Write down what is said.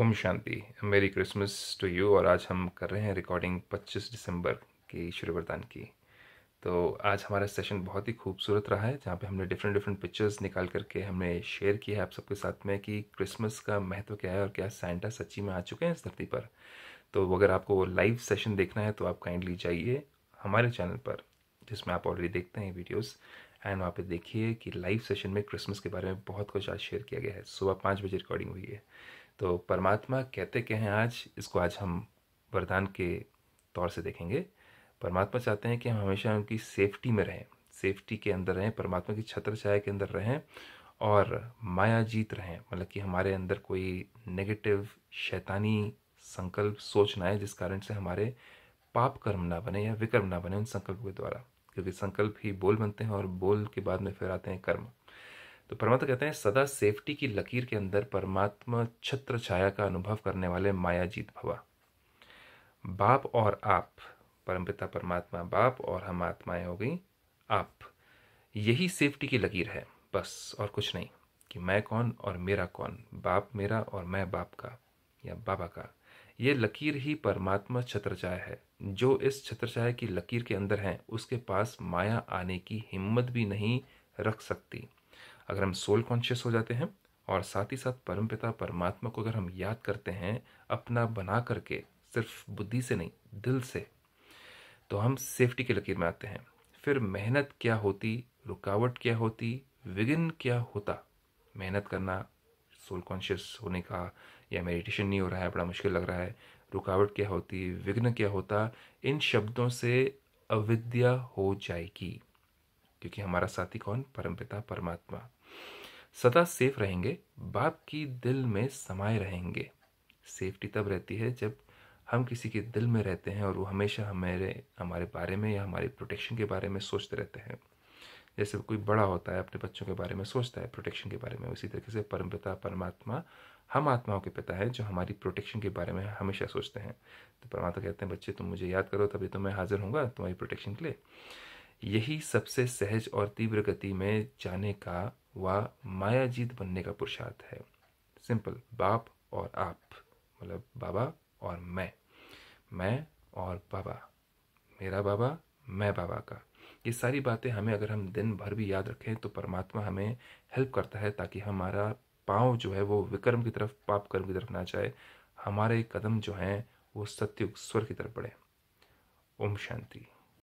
ओम शांति मेरी Christmas to you और आज हम कर रहे हैं रिकॉर्डिंग 25 दिसंबर की ईश्वरी वरदान की तो आज हमारा सेशन बहुत ही खूबसूरत रहा है जहाँ पे हमने डिफरेंट डिफरेंट पिक्चर्स निकाल करके हमने शेयर किया है आप सबके साथ में कि क्रिसमस का महत्व क्या है और क्या सेंटा सच्ची में आ चुके हैं इस धरती पर तो अगर आपको लाइव सेशन देखना है तो आप काइंडली जाइए हमारे चैनल पर जिसमें आप ऑलरेडी देखते हैं वीडियोज़ एंड वहाँ पे देखिए कि लाइव सेशन में क्रिसमस के बारे में बहुत कुछ आज शेयर किया गया है सुबह पाँच बजे रिकॉर्डिंग हुई है तो परमात्मा कहते क्या हैं आज इसको आज हम वरदान के तौर से देखेंगे परमात्मा चाहते हैं कि हम हमेशा उनकी सेफ्टी में रहें सेफ्टी के अंदर रहें परमात्मा की छत्र छाया के अंदर रहें और माया जीत रहें मतलब कि हमारे अंदर कोई नेगेटिव शैतानी संकल्प सोच ना आए जिस कारण से हमारे पाप कर्म ना बने या विकर्म ना बने उन संकल्प के द्वारा क्योंकि संकल्प ही बोल बनते हैं और बोल के बाद में फिर आते हैं कर्म तो परमात्मा कहते हैं सदा सेफ्टी की लकीर के अंदर परमात्मा छत्र छाया का अनुभव करने वाले मायाजीत भवा बाप और आप परमपिता परमात्मा बाप और हम आत्माएं हो गई आप यही सेफ्टी की लकीर है बस और कुछ नहीं कि मैं कौन और मेरा कौन बाप मेरा और मैं बाप का या बाबा का ये लकीर ही परमात्मा छत्रछाया है जो इस छत्रछाया की लकीर के अंदर है उसके पास माया आने की हिम्मत भी नहीं रख सकती अगर हम सोल कॉन्शियस हो जाते हैं और साथ ही साथ परमपिता परमात्मा को अगर हम याद करते हैं अपना बना करके सिर्फ बुद्धि से नहीं दिल से तो हम सेफ्टी की लकीर में आते हैं फिर मेहनत क्या होती रुकावट क्या होती विघिन क्या होता मेहनत करना सोल कॉन्शियस होने का या मेडिटेशन नहीं हो रहा है बड़ा मुश्किल लग रहा है रुकावट क्या होती विघ्न क्या होता इन शब्दों से अविद्या हो जाएगी क्योंकि हमारा साथी कौन परमपिता परमात्मा सदा सेफ रहेंगे बाप की दिल में समाये रहेंगे सेफ्टी तब रहती है जब हम किसी के दिल में रहते हैं और वो हमेशा हमारे हमारे बारे में या हमारी प्रोटेक्शन के बारे में सोचते रहते हैं जैसे कोई बड़ा होता है अपने बच्चों के बारे में सोचता है प्रोटेक्शन के बारे में उसी तरीके से परम पिता परमात्मा हम आत्माओं के पिता है जो हमारी प्रोटेक्शन के बारे में हमेशा सोचते हैं तो परमात्मा कहते हैं बच्चे तुम मुझे याद करो तभी तो मैं हाजिर हूँ तुम्हारी प्रोटेक्शन के लिए यही सबसे सहज और तीव्र गति में जाने का वह मायाजीत बनने का पुरुषार्थ है सिंपल बाप और आप मतलब बाबा और मैं मैं और बाबा मेरा बाबा मैं बाबा का ये सारी बातें हमें अगर हम दिन भर भी याद रखें तो परमात्मा हमें हेल्प करता है ताकि हमारा पाँव जो है वो विक्रम की तरफ पाप कर्म की तरफ ना जाए हमारे कदम जो हैं वो सत्युग स्वर की तरफ बढ़े ओम शांति